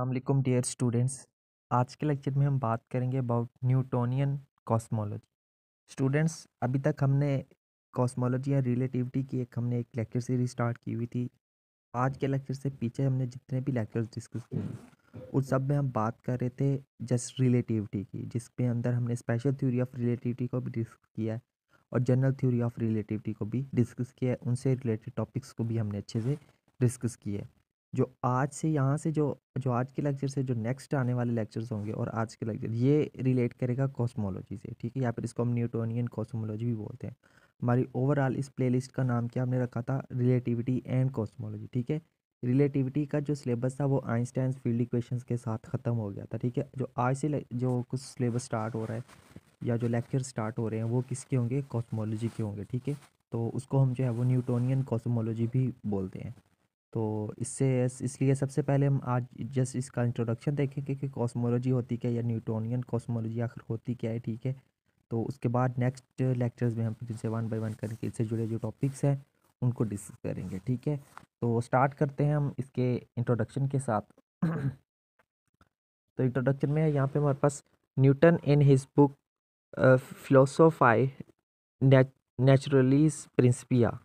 अल्लाम dear students आज के लेक्चर में हम बात करेंगे अबाउट न्यूटोनियन कॉस्मोलॉजी स्टूडेंट्स अभी तक हमने कॉस्मोलॉजी या रिलेटिविटी की एक हमने एक लेक्चर सीरीज स्टार्ट की हुई थी आज के लेक्चर से पीछे हमने जितने भी लेक्चर्स डिस्कस किए उस सब में हम बात कर रहे थे जस्ट रिलेटिविटी की जिसके अंदर हमने स्पेशल थ्योरी ऑफ रिलेटिविटी को भी डिस्कस किया है और जनरल थ्योरी ऑफ रिलेटिविटी को भी डिस्कस किया है उनसे रिलेटेड टॉपिक्स को भी हमने अच्छे से डिस्कस किया है जो आज से यहाँ से जो जो आज के लेक्चर से जो नेक्स्ट आने वाले लेक्चर्स होंगे और आज के लेक्चर ये रिलेट करेगा कॉस्मोलॉजी से ठीक है या फिर इसको हम न्यूटोनियन कॉस्मोलॉजी भी बोलते हैं हमारी ओवरऑल इस प्लेलिस्ट का नाम क्या हमने रखा था रिलेटिविटी एंड कॉस्मोलॉजी ठीक है रिलेटिविटी का जो सिलेबस था वो आइंस्टाइन फील्ड इक्वेशन के साथ ख़त्म हो गया था ठीक है जो आज से जो कुछ सिलेबस स्टार्ट हो रहा है या जो लेक्चर स्टार्ट हो रहे हैं वो किसके होंगे कॉस्मोलॉजी के होंगे ठीक है तो उसको हम जो है वो न्यूटोनियन कॉस्मोलॉजी भी बोलते हैं तो इससे इसलिए सबसे पहले हम आज जस्ट इसका इंट्रोडक्शन देखेंगे कि कॉस्मोलॉजी होती क्या है या न्यूटोनियन कॉस्मोलॉजी आखिर होती क्या है ठीक है तो उसके बाद नेक्स्ट लेक्चर्स में हम फिर से वन बाई वन करके इससे जुड़े जो टॉपिक्स हैं उनको डिस्कस करेंगे ठीक है तो स्टार्ट करते हैं हम इसके इंट्रोडक्शन के साथ तो इंट्रोडक्शन में यहाँ पे हमारे पास Newton in his book Philosophiae Naturalis Principia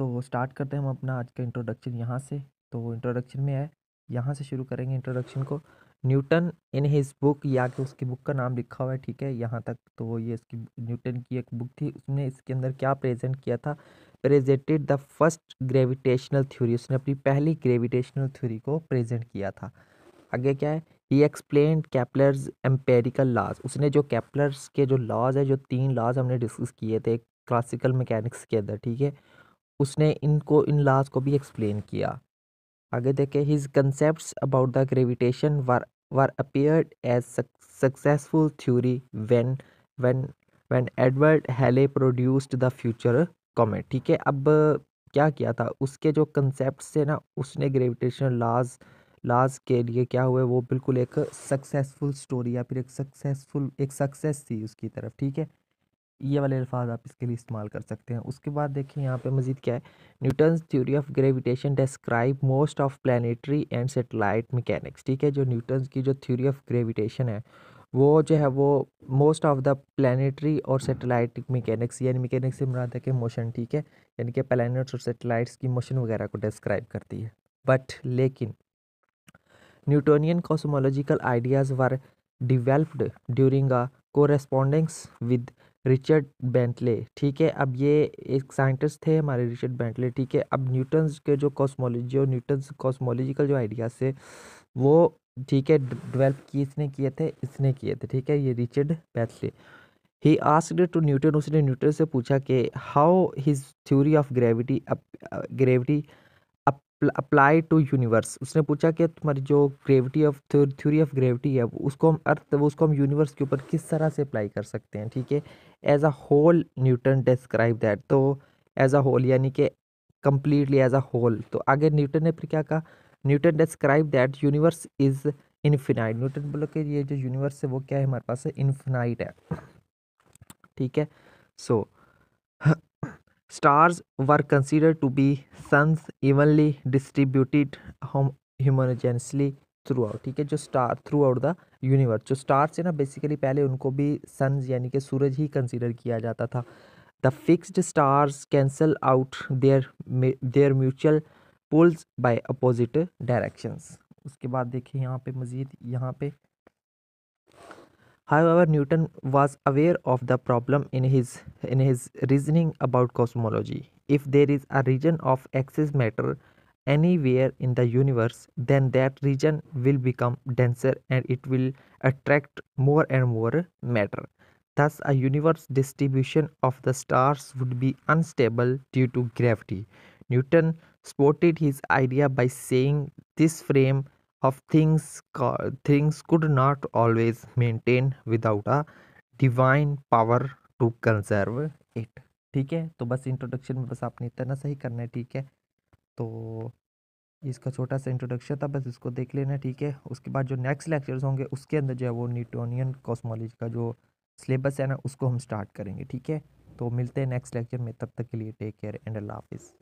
तो वो स्टार्ट करते हैं हम अपना आज का इंट्रोडक्शन यहाँ से तो इंट्रोडक्शन में है यहाँ से शुरू करेंगे इंट्रोडक्शन को न्यूटन इन हिज बुक या कि उसकी बुक का नाम लिखा हुआ है ठीक है यहाँ तक तो ये इसकी न्यूटन की एक बुक थी उसने इसके अंदर क्या प्रेजेंट किया था presented the first gravitational theory उसने अपनी पहली ग्रेविटेशनल थ्योरी को प्रेजेंट किया था आगे क्या है ही एक्सप्लेन कैपलर्स एम्पेरिकल लॉज उसने जो कैपलर्स के जो लॉज है जो तीन लॉज हमने डिस्कस किए थे क्लासिकल मैकेनिक्स के अंदर ठीक है उसने इनको इन लाज को भी एक्सप्लेन किया आगे देखें his concept about the gravitation were were appeared as successful theory when when when Edward Halley produced the future comet ठीक है अब क्या किया था उसके जो कंसेप्ट थे ना उसने ग्रेविटेशन लाज लाज के लिए क्या हुए वो बिल्कुल एक सक्सेसफुल स्टोरी या फिर एक सक्सेसफुल एक सक्सेस थी उसकी तरफ ठीक है ये वाले अल्फाज आप इसके लिए इस्तेमाल कर सकते हैं उसके बाद देखें यहाँ पे मज़ीद क्या है Newton theory of gravitation describe most of planetary and satellite mechanics ठीक है जो न्यूटन की जो थ्योरी ऑफ ग्रेविटेशन है वो जो है वो मोस्ट ऑफ द प्लानिटरी और सेटेलाइट मैकेनिक्स यानी मैकेनिक्स से मुराद है कि मोशन ठीक है यानी कि प्लानट्स और सेटेलाइट्स की मोशन वगैरह को डिस्क्राइब करती है बट लेकिन Newtonian cosmological ideas were developed during a correspondings with Richard Bentley ठीक है अब ये एक साइंटिस्ट थे हमारे रिचर्ड बेंटले ठीक है अब न्यूटन के जो कॉस्मोलॉजी और न्यूटन कॉस्मोलॉजिकल जो आइडियाज थे वो ठीक है डेवलप इसने किए थे इसने किए थे ठीक है ये Richard Bentley he asked to Newton उसने न्यूटन से पूछा कि how his theory of gravity gravity apply to universe उसने पूछा कि तुम्हारी जो gravity of theory of gravity है उसको हम अर्थ वो उसको हम यूनिवर्स के ऊपर किस तरह से अप्लाई कर सकते हैं ठीक है as a whole Newton describe that तो एज अ होल यानी कि कम्प्लीटली एज अ होल तो आगे न्यूटन ने फिर क्या कहा Newton describe that universe is infinite Newton बोलो कि ये जो यूनिवर्स है वो क्या है हमारे पास है इन्फिनाइट है ठीक है so so, Stars were considered to be suns evenly distributed homogeneously throughout ठीक है जो star throughout the universe जो स्टार्स है ना बेसिकली पहले उनको भी सन्स यानी कि सूरज ही कंसिडर किया जाता था the fixed stars cancel out their their mutual pulls by opposite directions उसके बाद देखिए यहाँ पे मज़ीद यहाँ पे However, Newton was aware of the problem in his, in his reasoning about cosmology. If there is a region of excess matter anywhere in the universe, then that region will become denser and it will attract more and more matter. Thus, a universe distribution of the stars would be unstable due to gravity. Newton supported his idea by saying this frame of things things could not always maintain without a divine power to conserve it ठीक है तो बस introduction में बस आपने इतना सही करना है ठीक है तो इसका छोटा सा इंट्रोडक्शन था बस इसको देख लेना ठीक है उसके बाद जो नेक्स्ट लेक्चर्स होंगे उसके अंदर जो है वो न्यूटोनियन कॉस्मोलॉजी का जो सिलेबस है ना उसको हम स्टार्ट करेंगे ठीक है तो मिलते हैं नेक्स्ट लेक्चर में तब तक के लिए टेक केयर एंड अल्लाह हाफिज़